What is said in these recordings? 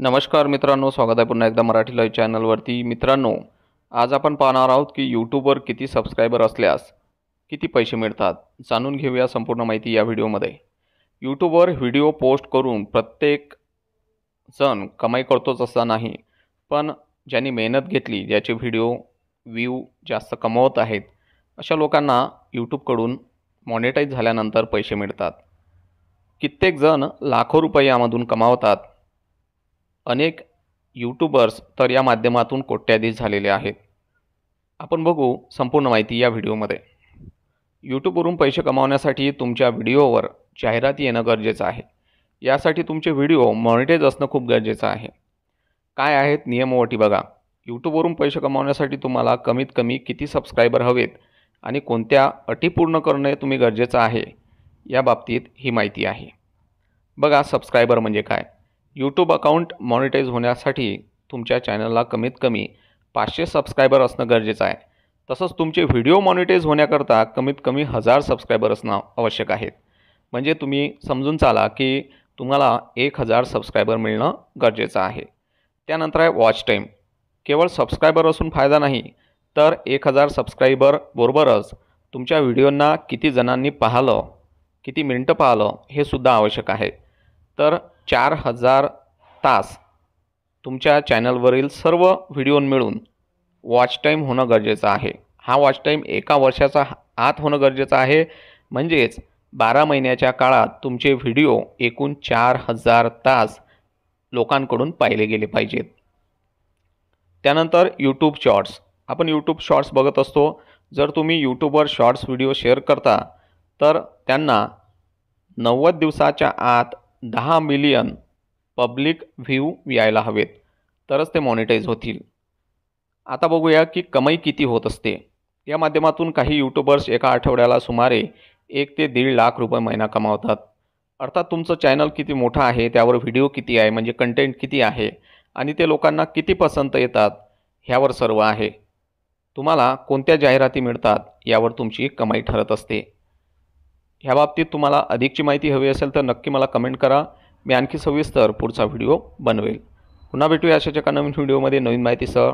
नमस्कार मित्रांनो स्वागत आहे पुन्हा एकदा मराठी लाईव्ह चॅनलवरती मित्रांनो आज आपण पाहणार आहोत की यूट्यूबवर किती सबस्क्रायबर असल्यास किती पैसे मिळतात जाणून घेऊया संपूर्ण माहिती या व्हिडिओमध्ये यूट्यूबवर व्हिडिओ पोस्ट करून प्रत्येक जण कमाई करतोच असा नाही पण ज्यांनी मेहनत घेतली ज्याचे व्हिडिओ व्ह्यू जास्त कमवत आहेत अशा लोकांना यूट्यूबकडून मॉनिटाईज झाल्यानंतर पैसे मिळतात कित्येक जण लाखो रुपये यामधून कमावतात अनेक यूट्यूबर्स तर या माध्यमातून कोट्याधीश झालेले आहेत आपण बघू संपूर्ण माहिती या व्हिडिओमध्ये यूट्यूबवरून पैसे कमावण्यासाठी तुमच्या व्हिडिओवर जाहिराती येणं गरजेचं आहे यासाठी तुमचे व्हिडिओ मॉनिटाईज असणं खूप गरजेचं आहे काय आहेत नियमवटी बघा यूट्यूबवरून पैसे कमावण्यासाठी तुम्हाला कमीत कमी किती सबस्क्रायबर हवेत आणि कोणत्या अटी पूर्ण करणे तुम्ही गरजेचं आहे या बाबतीत ही माहिती आहे बघा सबस्क्रायबर म्हणजे काय यूट्यूब अकाउंट मॉनिटाईज होण्यासाठी तुमच्या चॅनलला कमीत कमी पाचशे सबस्क्रायबर असणं गरजेचं आहे तसंच तुमचे व्हिडिओ मॉनिटाईज होण्याकरता कमीत कमी हजार सबस्क्रायबर असणं आवश्यक आहे म्हणजे तुम्ही समजून चाला की तुम्हाला एक हजार सबस्क्रायबर मिळणं गरजेचं आहे त्यानंतर आहे वॉच टाईम केवळ सबस्क्रायबर असून फायदा नाही तर एक हजार सबस्क्रायबर तुमच्या व्हिडिओंना किती जणांनी पाहिलं किती मिनटं पाहिलं हे सुद्धा आवश्यक आहे तर चार हजार तास तुमच्या चॅनलवरील सर्व व्हिडिओ मिळून वॉच टाईम होणं गरजेचं आहे हा वॉच टाईम एका वर्षाचा आत होणं गरजेचं आहे म्हणजेच बारा महिन्याच्या काळात तुमचे व्हिडिओ एकूण चार हजार तास लोकांकडून पाहिले गेले पाहिजेत त्यानंतर यूट्यूब शॉर्ट्स आपण यूट्यूब शॉर्ट्स बघत असतो जर तुम्ही यूट्यूबवर शॉर्ट्स व्हिडिओ शेअर करता तर त्यांना नव्वद दिवसाच्या आत दहा मिलियन पब्लिक व्ह्यू यायला हवेत तरच ते मॉनिटाईज होतील आता बघूया की कमाई किती होत असते या माध्यमातून काही यूट्यूबर्स एका आठवड्याला सुमारे एक ते दीड लाख रुपये महिना कमावतात अर्थात तुमचं चॅनल किती मोठं आहे त्यावर व्हिडिओ किती आहे म्हणजे कंटेंट किती आहे आणि ते लोकांना किती पसंत येतात ह्यावर सर्व आहे तुम्हाला कोणत्या जाहिराती मिळतात यावर तुमची कमाई ठरत असते ह्या बाबतीत तुम्हाला अधिकची माहिती हवी असेल तर नक्की मला कमेंट करा मी आणखी सविस्तर पुढचा व्हिडिओ बनवेल पुन्हा भेटूया अशाच एका नवीन व्हिडिओमध्ये नवीन माहितीसह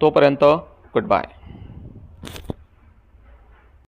तोपर्यंत गुड बाय